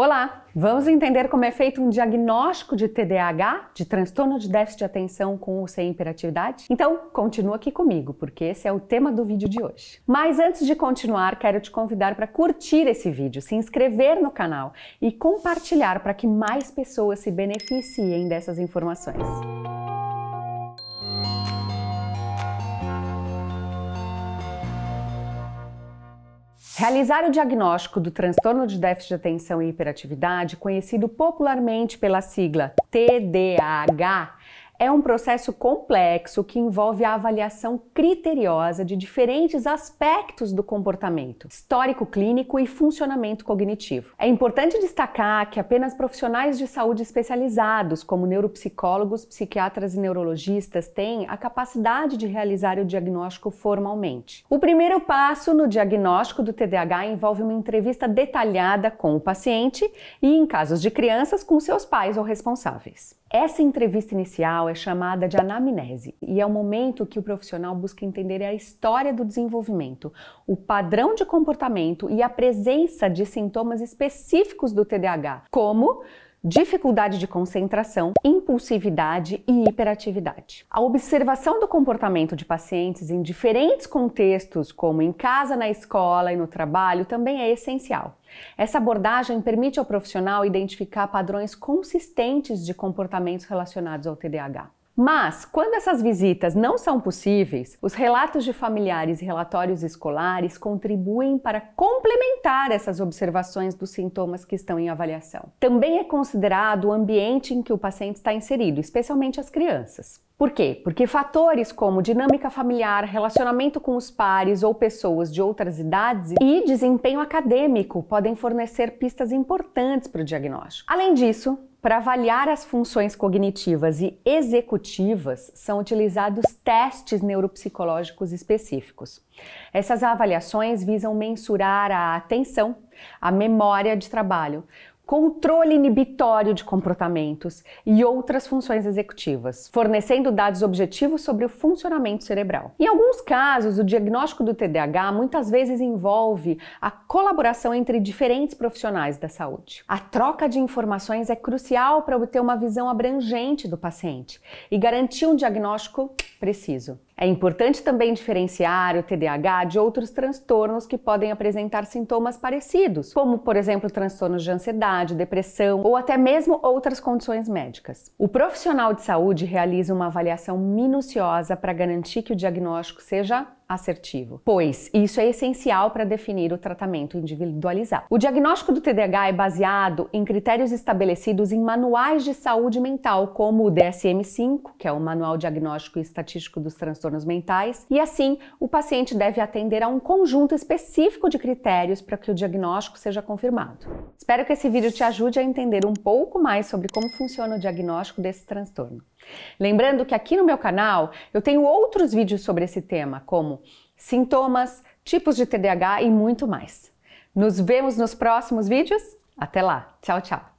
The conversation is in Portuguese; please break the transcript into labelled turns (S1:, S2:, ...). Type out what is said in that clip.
S1: Olá! Vamos entender como é feito um diagnóstico de TDAH, de transtorno de déficit de atenção com ou sem hiperatividade? Então, continua aqui comigo, porque esse é o tema do vídeo de hoje. Mas antes de continuar, quero te convidar para curtir esse vídeo, se inscrever no canal e compartilhar para que mais pessoas se beneficiem dessas informações. Realizar o diagnóstico do transtorno de déficit de atenção e hiperatividade, conhecido popularmente pela sigla TDAH, é um processo complexo que envolve a avaliação criteriosa de diferentes aspectos do comportamento, histórico clínico e funcionamento cognitivo. É importante destacar que apenas profissionais de saúde especializados, como neuropsicólogos, psiquiatras e neurologistas, têm a capacidade de realizar o diagnóstico formalmente. O primeiro passo no diagnóstico do TDAH envolve uma entrevista detalhada com o paciente e, em casos de crianças, com seus pais ou responsáveis. Essa entrevista inicial é chamada de anamnese e é o momento que o profissional busca entender a história do desenvolvimento, o padrão de comportamento e a presença de sintomas específicos do TDAH, como dificuldade de concentração, impulsividade e hiperatividade. A observação do comportamento de pacientes em diferentes contextos, como em casa, na escola e no trabalho, também é essencial. Essa abordagem permite ao profissional identificar padrões consistentes de comportamentos relacionados ao TDAH. Mas, quando essas visitas não são possíveis, os relatos de familiares e relatórios escolares contribuem para complementar essas observações dos sintomas que estão em avaliação. Também é considerado o ambiente em que o paciente está inserido, especialmente as crianças. Por quê? Porque fatores como dinâmica familiar, relacionamento com os pares ou pessoas de outras idades e desempenho acadêmico podem fornecer pistas importantes para o diagnóstico. Além disso, para avaliar as funções cognitivas e executivas, são utilizados testes neuropsicológicos específicos. Essas avaliações visam mensurar a atenção, a memória de trabalho, controle inibitório de comportamentos e outras funções executivas, fornecendo dados objetivos sobre o funcionamento cerebral. Em alguns casos, o diagnóstico do TDAH muitas vezes envolve a colaboração entre diferentes profissionais da saúde. A troca de informações é crucial para obter uma visão abrangente do paciente e garantir um diagnóstico preciso. É importante também diferenciar o TDAH de outros transtornos que podem apresentar sintomas parecidos, como, por exemplo, transtornos de ansiedade, depressão ou até mesmo outras condições médicas. O profissional de saúde realiza uma avaliação minuciosa para garantir que o diagnóstico seja assertivo, pois isso é essencial para definir o tratamento individualizado. O diagnóstico do TDAH é baseado em critérios estabelecidos em manuais de saúde mental, como o DSM-5, que é o Manual Diagnóstico e Estatístico dos Transtornos transtornos mentais, e assim o paciente deve atender a um conjunto específico de critérios para que o diagnóstico seja confirmado. Espero que esse vídeo te ajude a entender um pouco mais sobre como funciona o diagnóstico desse transtorno. Lembrando que aqui no meu canal eu tenho outros vídeos sobre esse tema, como sintomas, tipos de TDAH e muito mais. Nos vemos nos próximos vídeos. Até lá. Tchau, tchau.